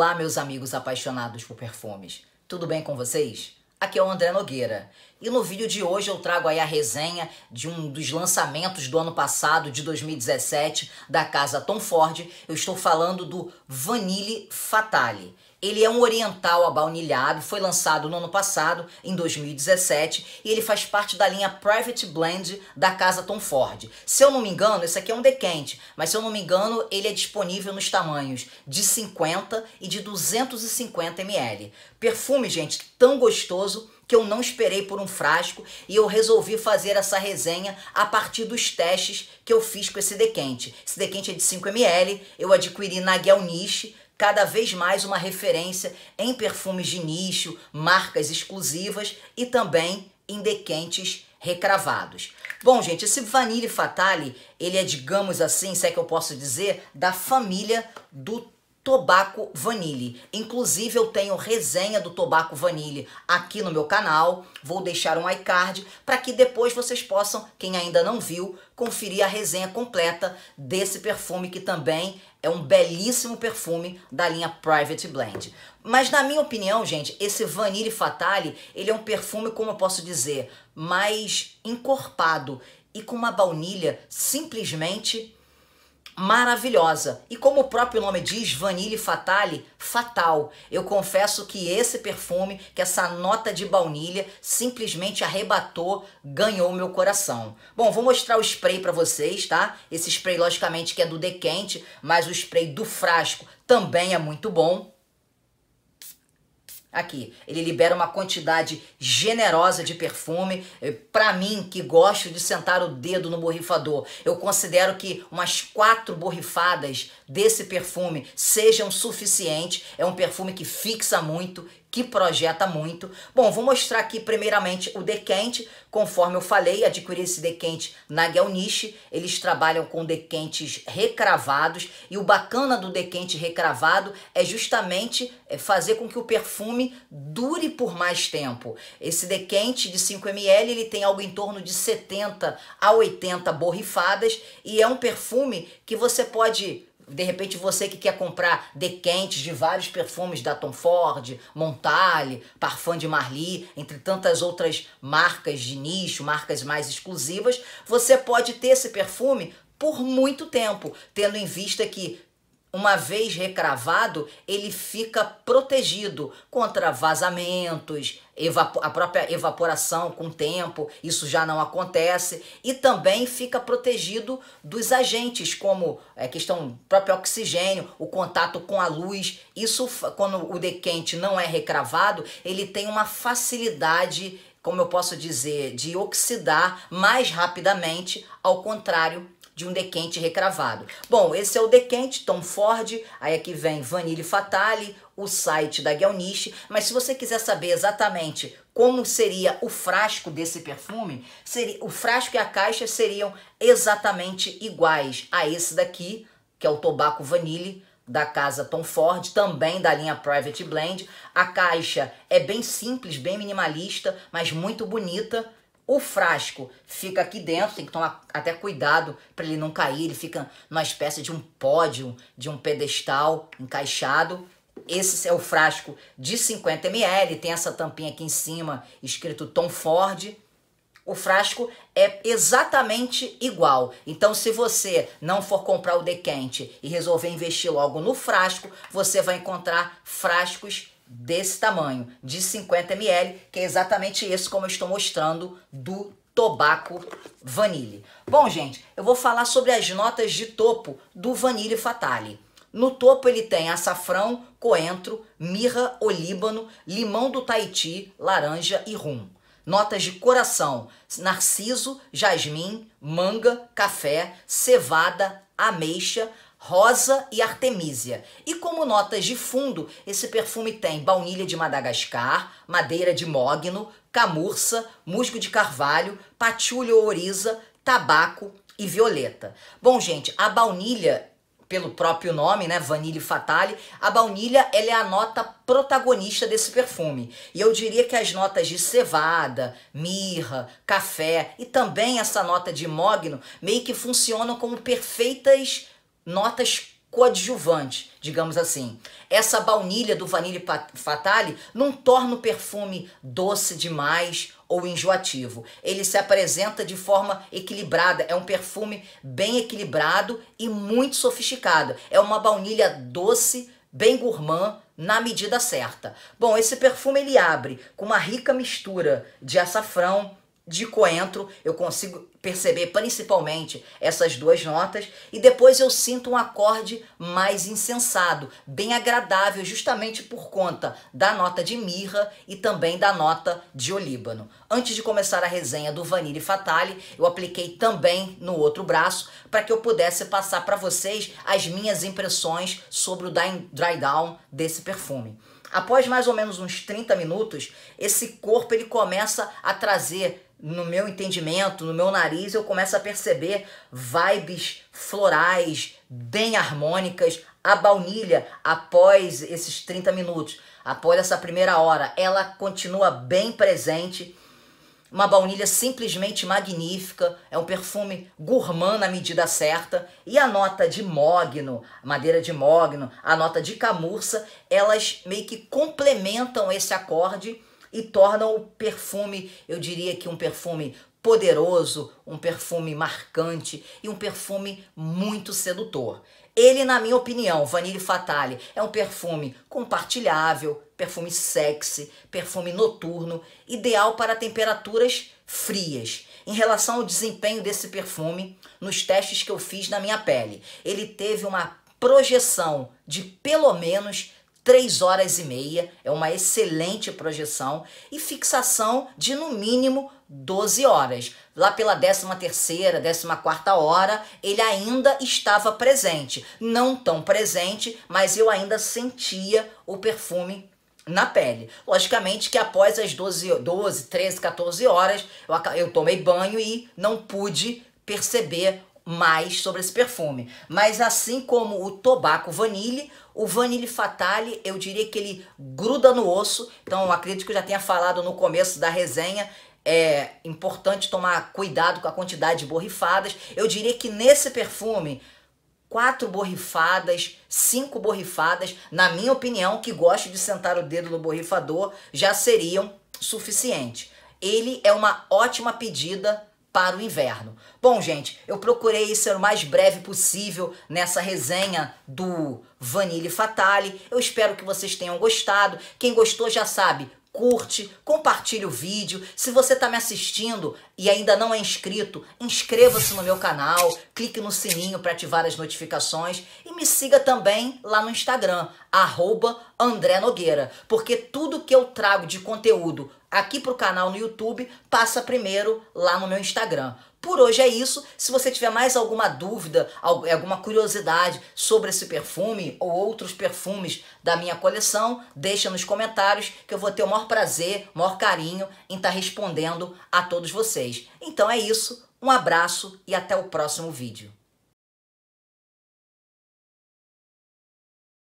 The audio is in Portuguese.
Olá, meus amigos apaixonados por perfumes. Tudo bem com vocês? Aqui é o André Nogueira. E no vídeo de hoje eu trago aí a resenha de um dos lançamentos do ano passado, de 2017, da casa Tom Ford. Eu estou falando do Vanille Fatale. Ele é um oriental abaunilhado, foi lançado no ano passado, em 2017, e ele faz parte da linha Private Blend da casa Tom Ford. Se eu não me engano, esse aqui é um quente. mas se eu não me engano, ele é disponível nos tamanhos de 50 e de 250 ml. Perfume, gente, tão gostoso que eu não esperei por um frasco e eu resolvi fazer essa resenha a partir dos testes que eu fiz com esse quente. Esse quente é de 5 ml, eu adquiri na Guelniche, cada vez mais uma referência em perfumes de nicho, marcas exclusivas e também em dequentes recravados. Bom, gente, esse Vanille Fatale, ele é, digamos assim, se é que eu posso dizer, da família do Tobaco Vanille. Inclusive eu tenho resenha do Tobaco Vanille aqui no meu canal. Vou deixar um iCard para que depois vocês possam, quem ainda não viu, conferir a resenha completa desse perfume que também é um belíssimo perfume da linha Private Blend. Mas na minha opinião, gente, esse Vanille Fatale, ele é um perfume, como eu posso dizer, mais encorpado e com uma baunilha simplesmente maravilhosa. E como o próprio nome diz, Vanille Fatale, fatal. Eu confesso que esse perfume, que essa nota de baunilha, simplesmente arrebatou, ganhou meu coração. Bom, vou mostrar o spray para vocês, tá? Esse spray, logicamente, que é do quente mas o spray do frasco também é muito bom. Aqui, ele libera uma quantidade generosa de perfume. Eh, Para mim, que gosto de sentar o dedo no borrifador, eu considero que umas quatro borrifadas desse perfume sejam suficientes. É um perfume que fixa muito que projeta muito. Bom, vou mostrar aqui primeiramente o quente. Conforme eu falei, adquiri esse quente na Gelnish. Eles trabalham com quentes recravados e o bacana do quente recravado é justamente é, fazer com que o perfume dure por mais tempo. Esse quente de 5 ml, ele tem algo em torno de 70 a 80 borrifadas e é um perfume que você pode de repente você que quer comprar dequentes de vários perfumes da Tom Ford, Montale, Parfum de Marly, entre tantas outras marcas de nicho, marcas mais exclusivas, você pode ter esse perfume por muito tempo, tendo em vista que uma vez recravado, ele fica protegido contra vazamentos, a própria evaporação com o tempo, isso já não acontece, e também fica protegido dos agentes, como a é, questão questão próprio oxigênio, o contato com a luz. Isso, quando o quente não é recravado, ele tem uma facilidade, como eu posso dizer, de oxidar mais rapidamente, ao contrário de um quente recravado. Bom, esse é o quente Tom Ford, aí aqui vem Vanille Fatale, o site da Gelnish, mas se você quiser saber exatamente como seria o frasco desse perfume, seria, o frasco e a caixa seriam exatamente iguais a esse daqui, que é o Tobacco Vanille, da casa Tom Ford, também da linha Private Blend. A caixa é bem simples, bem minimalista, mas muito bonita. O frasco fica aqui dentro, tem que tomar até cuidado para ele não cair, ele fica numa espécie de um pódio, de um pedestal encaixado. Esse é o frasco de 50 ml, tem essa tampinha aqui em cima escrito Tom Ford. O frasco é exatamente igual. Então, se você não for comprar o decante e resolver investir logo no frasco, você vai encontrar frascos desse tamanho, de 50 ml, que é exatamente esse como eu estou mostrando do tobaco Vanille. Bom, gente, eu vou falar sobre as notas de topo do Vanille Fatale. No topo ele tem açafrão, coentro, mirra, olíbano, limão do Tahiti, laranja e rum. Notas de coração: narciso, jasmim, manga, café, cevada, ameixa, rosa e artemísia. E como notas de fundo, esse perfume tem baunilha de Madagascar, madeira de mogno, camurça, musgo de carvalho, patchouli ou oriza, tabaco e violeta. Bom, gente, a baunilha pelo próprio nome, né, Vanille Fatale, a baunilha ela é a nota protagonista desse perfume. E eu diria que as notas de cevada, mirra, café e também essa nota de mogno meio que funcionam como perfeitas notas coadjuvante, digamos assim. Essa baunilha do Vanille Fatale não torna o perfume doce demais ou enjoativo. Ele se apresenta de forma equilibrada, é um perfume bem equilibrado e muito sofisticado. É uma baunilha doce, bem gourmand, na medida certa. Bom, esse perfume ele abre com uma rica mistura de açafrão, de coentro, eu consigo perceber principalmente essas duas notas, e depois eu sinto um acorde mais insensado, bem agradável, justamente por conta da nota de mirra e também da nota de olíbano. Antes de começar a resenha do Vanille Fatale, eu apliquei também no outro braço para que eu pudesse passar para vocês as minhas impressões sobre o dry down desse perfume. Após mais ou menos uns 30 minutos, esse corpo ele começa a trazer no meu entendimento, no meu nariz, eu começo a perceber vibes florais, bem harmônicas. A baunilha, após esses 30 minutos, após essa primeira hora, ela continua bem presente. Uma baunilha simplesmente magnífica, é um perfume gourmand na medida certa, e a nota de mogno, madeira de mogno, a nota de camurça, elas meio que complementam esse acorde e torna o perfume, eu diria que um perfume poderoso, um perfume marcante e um perfume muito sedutor. Ele, na minha opinião, Vanille Fatale, é um perfume compartilhável, perfume sexy, perfume noturno, ideal para temperaturas frias. Em relação ao desempenho desse perfume, nos testes que eu fiz na minha pele, ele teve uma projeção de pelo menos 3 horas e meia, é uma excelente projeção e fixação de no mínimo 12 horas. Lá pela 13ª, 14ª hora, ele ainda estava presente, não tão presente, mas eu ainda sentia o perfume na pele. Logicamente que após as 12, 12 13, 14 horas, eu, eu tomei banho e não pude perceber mais sobre esse perfume. Mas assim como o Tobacco Vanille, o Vanille Fatale, eu diria que ele gruda no osso. Então, acredito que eu já tenha falado no começo da resenha. É importante tomar cuidado com a quantidade de borrifadas. Eu diria que nesse perfume, quatro borrifadas, cinco borrifadas, na minha opinião, que gosto de sentar o dedo no borrifador, já seriam suficiente. Ele é uma ótima pedida para o inverno. Bom, gente, eu procurei ser o mais breve possível nessa resenha do Vanille Fatale. Eu espero que vocês tenham gostado. Quem gostou já sabe, curte, compartilhe o vídeo. Se você está me assistindo e ainda não é inscrito, inscreva-se no meu canal, clique no sininho para ativar as notificações e me siga também lá no Instagram, arroba André Nogueira, porque tudo que eu trago de conteúdo aqui para o canal no YouTube, passa primeiro lá no meu Instagram. Por hoje é isso. Se você tiver mais alguma dúvida, alguma curiosidade sobre esse perfume ou outros perfumes da minha coleção, deixa nos comentários que eu vou ter o maior prazer, o maior carinho em estar tá respondendo a todos vocês. Então é isso. Um abraço e até o próximo vídeo.